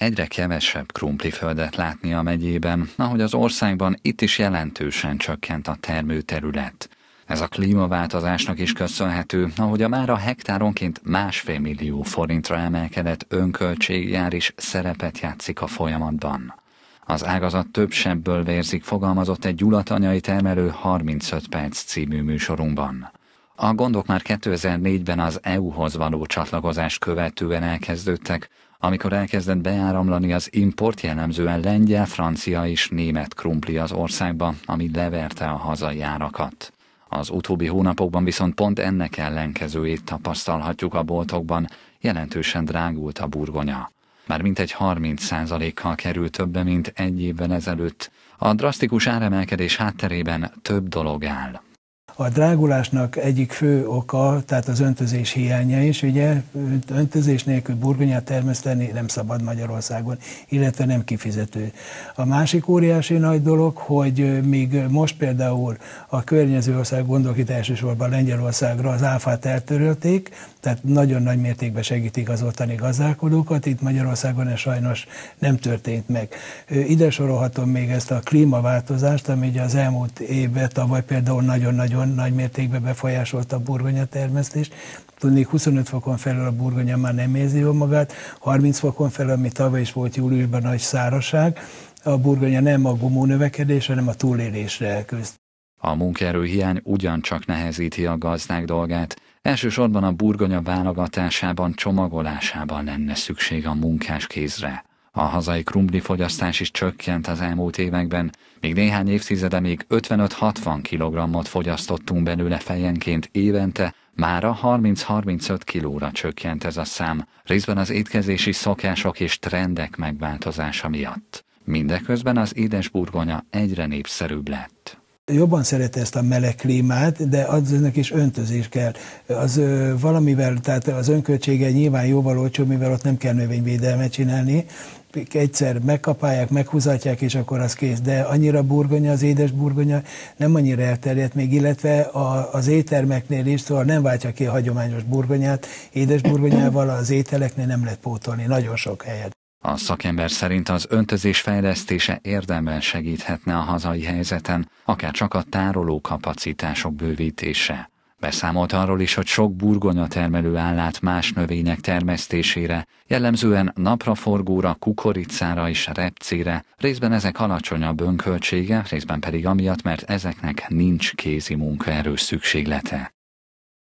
egyre kevesebb krumpliföldet látni a megyében, ahogy az országban itt is jelentősen csökkent a termőterület. Ez a klímaváltozásnak is köszönhető, ahogy a már a hektáronként másfél millió forintra emelkedett önköltségjár is szerepet játszik a folyamatban. Az ágazat több sebből vérzik, fogalmazott egy gyulatanyai termelő 35 perc című műsorunkban. A gondok már 2004-ben az EU-hoz való csatlakozást követően elkezdődtek, amikor elkezdett beáramlani az import jellemzően lengyel, francia és német krumpli az országba, ami leverte a hazai árakat. Az utóbbi hónapokban viszont pont ennek ellenkezőjét tapasztalhatjuk a boltokban, jelentősen drágult a burgonya. Már mintegy 30%-kal került többe, mint egy évvel ezelőtt. A drasztikus áremelkedés hátterében több dolog áll. A drágulásnak egyik fő oka, tehát az öntözés hiánya is, ugye öntözés nélkül burgonyát termeszteni nem szabad Magyarországon, illetve nem kifizető. A másik óriási nagy dolog, hogy még most például a környező ország, gondolok itt elsősorban Lengyelországra, az áfát eltörölték, tehát nagyon nagy mértékben segítik az ottani gazdálkodókat, itt Magyarországon ez sajnos nem történt meg. Ide sorolhatom még ezt a klímaváltozást, ami ugye az elmúlt évben, tavaly például nagyon-nagyon nagy mértékben befolyásolta a burgonya termesztést. Tudnék, 25 fokon felül a burgonya már nem érzi jól magát, 30 fokon felül, ami tavaly is volt júliusban nagy szárazság, a burgonya nem a gumó növekedés, hanem a túlélésre elközt. A munkaerőhiány ugyancsak nehezíti a gazdák dolgát, elsősorban a burgonya válogatásában, csomagolásában lenne szükség a munkás kézre. A hazai krumpli fogyasztás is csökkent az elmúlt években, még néhány évtizede még 55-60 kg fogyasztottunk belőle fejenként évente, Mára 30-35 kilóra csökkent ez a szám, részben az étkezési szokások és trendek megváltozása miatt. Mindeközben az édesburgonya egyre népszerűbb lett jobban szereti ezt a meleg klímát, de aznak is öntözés kell. Az valamivel, tehát az önköltsége nyilván jóval olcsó, mivel ott nem kell növényvédelmet csinálni, egyszer megkapálják, meghúzatják, és akkor az kész. De annyira burgonya, az édes burgonya nem annyira elterjedt még, illetve a, az éttermeknél is, szóval nem váltja ki a hagyományos burgonyát, édes burgonyával az ételeknél nem lehet pótolni, nagyon sok helyet. A szakember szerint az öntözés fejlesztése érdemben segíthetne a hazai helyzeten, akár csak a tároló kapacitások bővítése. Beszámolt arról is, hogy sok burgonya termelő állát más növények termesztésére, jellemzően napraforgóra, kukoricára és repcére, részben ezek alacsonyabb önköltsége, részben pedig amiatt, mert ezeknek nincs kézi munkaerő szükséglete.